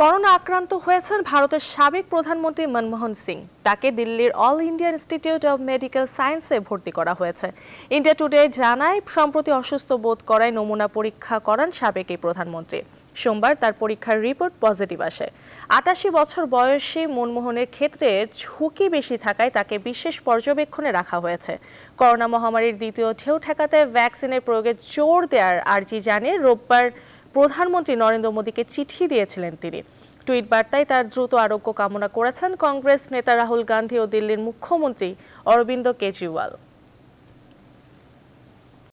corona আক্রান্ত হয়েছেন ভারতের সাবেক প্রধানমন্ত্রী মনমোহন সিং তাকে দিল্লির all India institute of medical সায়েন্সে ভর্তি করা হয়েছে ইন্ডিয়া টুডে জানায় সম্প্রতি অসুস্থ বোধ করায় নমুনা পরীক্ষা করান সাবেক এই প্রধানমন্ত্রী সোমবার তার পরীক্ষার রিপোর্ট পজিটিভ আসে আটাশি বছর বয়সে মনমোহনের ক্ষেত্রে ঝুঁকি বেশি থাকায় তাকে বিশেষ পর্যবেক্ষণে রাখা হয়েছে করোনা মহামারীর দ্বিতীয় ঢেউ ঠেকাতে ভ্যাকসিনের প্রয়োগে জোর দেওয়ার আর্জি জানিয়ে রোববার প্রধানমন্ত্রী নরেন্দ্র মোদীকে চিঠি দিয়েছিলেন তিনি টুইট বার্তায় তার দ্রুত আরোগ্য কামনা করেছেন কংগ্রেস নেতা রাহুল গান্ধী ও দিল্লির মুখ্যমন্ত্রী অরবিন্দ কেজরিওয়াল